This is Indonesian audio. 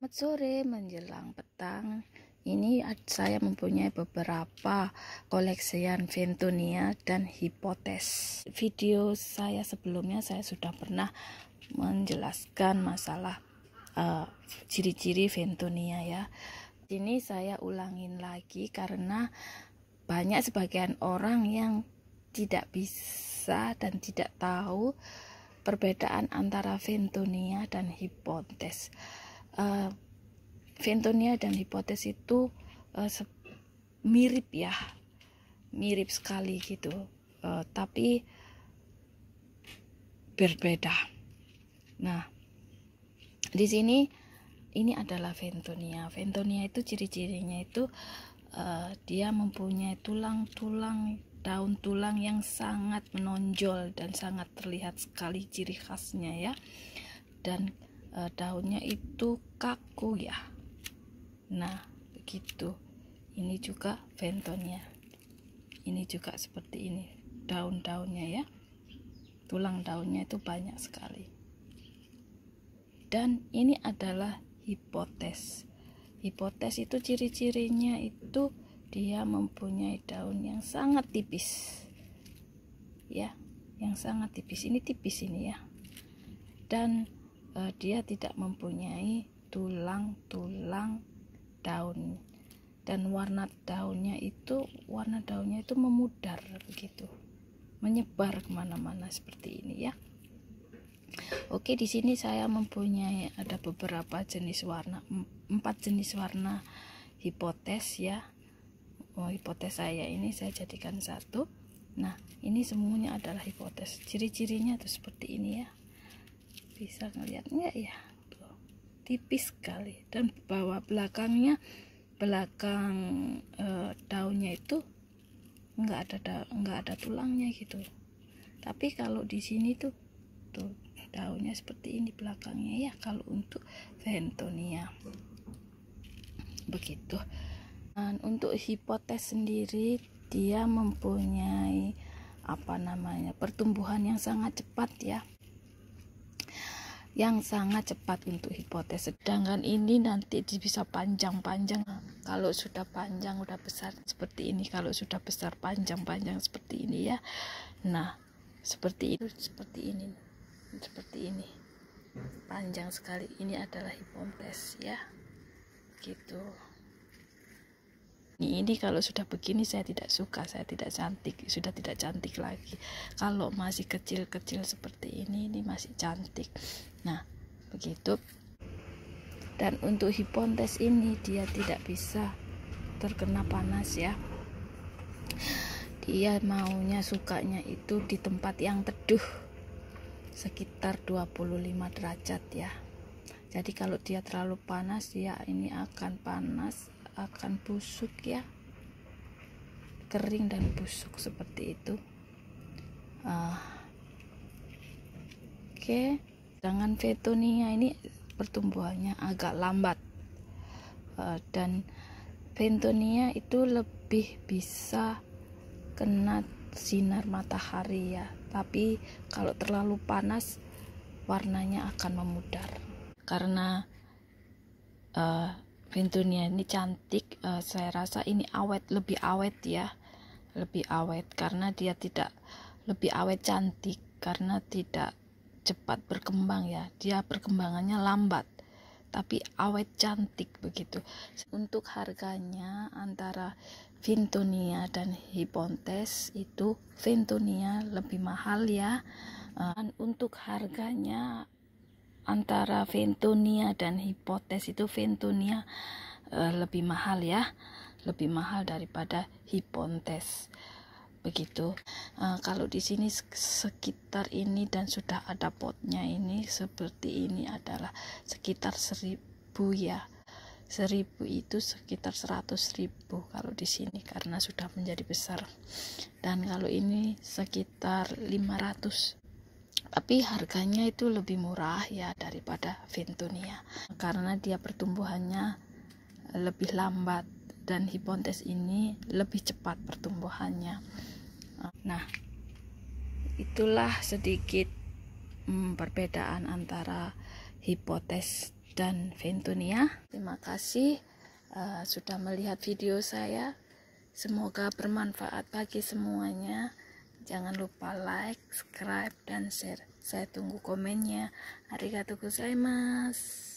Selamat sore menjelang petang. Ini saya mempunyai beberapa koleksian Ventonia dan hipotes. Video saya sebelumnya saya sudah pernah menjelaskan masalah eh, ciri-ciri uh, ciri -ciri Ventonia ya. Ini saya ulangin lagi karena banyak sebagian orang yang tidak bisa dan tidak tahu perbedaan antara Ventonia dan hipotes uh, eh, Ventonia dan hipotes itu uh, mirip ya mirip sekali gitu uh, tapi berbeda nah di sini ini adalah Ventonia Ventonia itu ciri-cirinya itu uh, dia mempunyai tulang-tulang daun tulang yang sangat menonjol dan sangat terlihat sekali ciri khasnya ya dan Eh, daunnya itu kaku ya nah begitu ini juga ventonnya, ini juga seperti ini daun-daunnya ya tulang daunnya itu banyak sekali dan ini adalah hipotes hipotes itu ciri-cirinya itu dia mempunyai daun yang sangat tipis ya yang sangat tipis ini tipis ini ya dan uh, dia tidak mempunyai tulang-tulang daun dan warna daunnya itu warna daunnya itu memudar begitu menyebar kemana-mana seperti ini ya Oke di sini saya mempunyai ada beberapa jenis warna empat jenis warna hipotes ya oh, hipotes saya ini saya jadikan satu nah ini semuanya adalah hipotes ciri-cirinya itu seperti ini ya bisa nggak ya tuh gitu. tipis sekali dan bawah belakangnya belakang e, daunnya itu nggak ada da, nggak ada tulangnya gitu tapi kalau di sini tuh tuh daunnya seperti ini belakangnya ya kalau untuk ventonia begitu dan untuk hipotes sendiri dia mempunyai apa namanya pertumbuhan yang sangat cepat ya yang sangat cepat untuk hipotesis. Sedangkan ini nanti bisa panjang-panjang. Kalau sudah panjang, udah besar seperti ini. Kalau sudah besar, panjang-panjang seperti ini ya. Nah, seperti itu, seperti ini, seperti ini. Panjang sekali. Ini adalah hipotesis ya. Gitu ini kalau sudah begini saya tidak suka saya tidak cantik sudah tidak cantik lagi kalau masih kecil-kecil seperti ini ini masih cantik nah begitu dan untuk hipontes ini dia tidak bisa terkena panas ya dia maunya sukanya itu di tempat yang teduh sekitar 25 derajat ya jadi kalau dia terlalu panas ya, ini akan panas akan busuk ya kering dan busuk seperti itu uh, oke okay. sedangkan vetonia ini pertumbuhannya agak lambat uh, dan ventonia itu lebih bisa kena sinar matahari ya tapi kalau terlalu panas warnanya akan memudar karena uh, pintunya ini cantik uh, saya rasa ini awet lebih awet ya lebih awet karena dia tidak lebih awet cantik karena tidak cepat berkembang ya dia perkembangannya lambat tapi awet cantik begitu untuk harganya antara Vintonia dan Hipontes itu Vintonia lebih mahal ya eh, dan untuk harganya antara Ventonia dan hipotes itu Ventonia uh, eh, lebih mahal ya lebih mahal daripada hipotes begitu uh, kalau di sini sekitar ini dan sudah ada potnya ini seperti ini adalah sekitar seribu ya seribu itu sekitar seratus ribu kalau di sini karena sudah menjadi besar dan kalau ini sekitar lima ratus tapi harganya itu lebih murah ya daripada Ventonia karena dia pertumbuhannya lebih lambat dan hipontes ini lebih cepat pertumbuhannya nah itulah sedikit hmm, perbedaan antara hipotes dan Ventonia terima kasih uh, sudah melihat video saya semoga bermanfaat bagi semuanya Jangan lupa like, subscribe, dan share. Saya tunggu komennya. Arigatou gozaimasu.